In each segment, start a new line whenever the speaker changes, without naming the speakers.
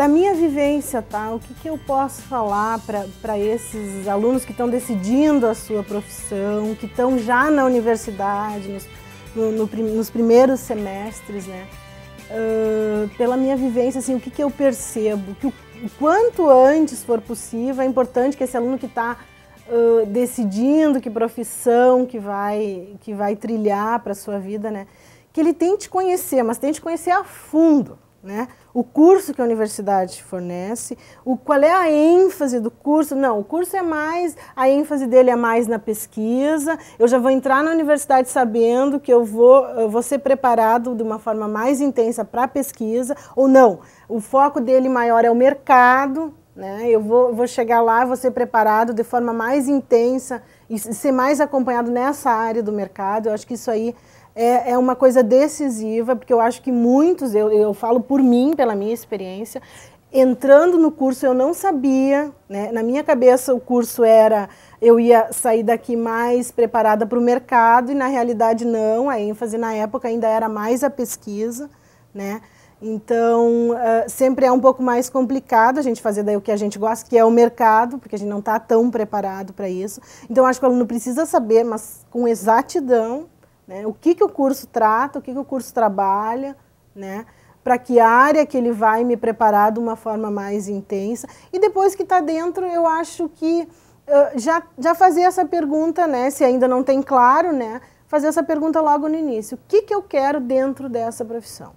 da minha vivência, tá? O que, que eu posso falar para esses alunos que estão decidindo a sua profissão, que estão já na universidade, nos, no, no, nos primeiros semestres, né? Uh, pela minha vivência, assim, o que, que eu percebo? Que o, o quanto antes for possível, é importante que esse aluno que está Uh, decidindo que profissão que vai que vai trilhar para a sua vida, né? Que ele tente conhecer, mas tente conhecer a fundo, né? O curso que a universidade fornece, o, qual é a ênfase do curso? Não, o curso é mais, a ênfase dele é mais na pesquisa. Eu já vou entrar na universidade sabendo que eu vou, eu vou ser preparado de uma forma mais intensa para a pesquisa, ou não, o foco dele maior é o mercado. Né? Eu vou, vou chegar lá, vou ser preparado de forma mais intensa e ser mais acompanhado nessa área do mercado. Eu acho que isso aí é, é uma coisa decisiva, porque eu acho que muitos, eu, eu falo por mim, pela minha experiência, entrando no curso eu não sabia, né? na minha cabeça o curso era eu ia sair daqui mais preparada para o mercado e na realidade não, a ênfase na época ainda era mais a pesquisa, né? Então, uh, sempre é um pouco mais complicado a gente fazer daí o que a gente gosta, que é o mercado, porque a gente não está tão preparado para isso. Então, acho que o aluno precisa saber, mas com exatidão, né? O que, que o curso trata, o que, que o curso trabalha, né? para que área que ele vai me preparar de uma forma mais intensa. E depois que está dentro, eu acho que uh, já, já fazer essa pergunta, né? se ainda não tem claro, né? fazer essa pergunta logo no início. O que, que eu quero dentro dessa profissão?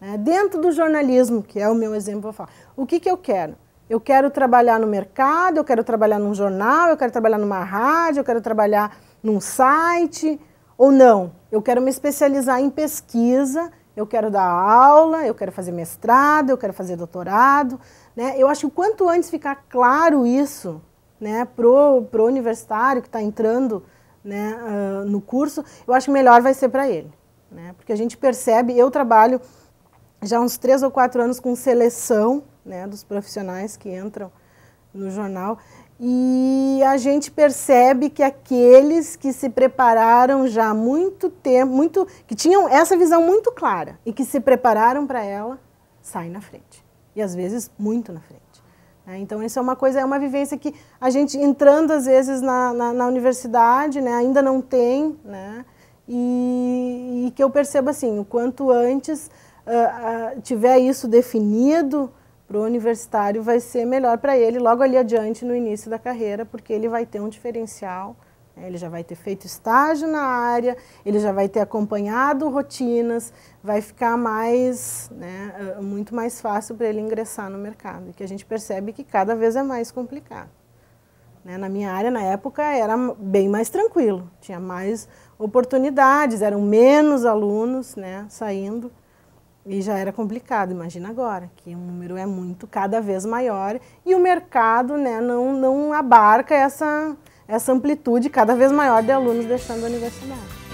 Né? Dentro do jornalismo, que é o meu exemplo, vou falar O que, que eu quero? Eu quero trabalhar no mercado, eu quero trabalhar num jornal, eu quero trabalhar numa rádio, eu quero trabalhar num site, ou não, eu quero me especializar em pesquisa, eu quero dar aula, eu quero fazer mestrado, eu quero fazer doutorado. Né? Eu acho que quanto antes ficar claro isso né, para o universitário que está entrando né, uh, no curso, eu acho que melhor vai ser para ele. Né? Porque a gente percebe, eu trabalho já uns três ou quatro anos com seleção né, dos profissionais que entram no jornal. E a gente percebe que aqueles que se prepararam já há muito tempo, muito, que tinham essa visão muito clara e que se prepararam para ela, saem na frente. E às vezes muito na frente. Né? Então, isso é uma coisa, é uma vivência que a gente entrando às vezes na, na, na universidade, né, ainda não tem, né, e, e, que eu percebo assim: o quanto antes uh, uh, tiver isso definido, para o universitário vai ser melhor para ele logo ali adiante no início da carreira, porque ele vai ter um diferencial, né? ele já vai ter feito estágio na área, ele já vai ter acompanhado rotinas, vai ficar mais, né, ah, muito mais fácil para ele ingressar no mercado, que a gente percebe que cada vez é mais complicado. Né? Na minha área, na época, era bem mais tranquilo, tinha mais oportunidades, eram menos alunos né, saindo. E já era complicado, imagina agora, que o número é muito cada vez maior e o mercado né, não, não abarca essa, essa amplitude cada vez maior de alunos deixando a universidade.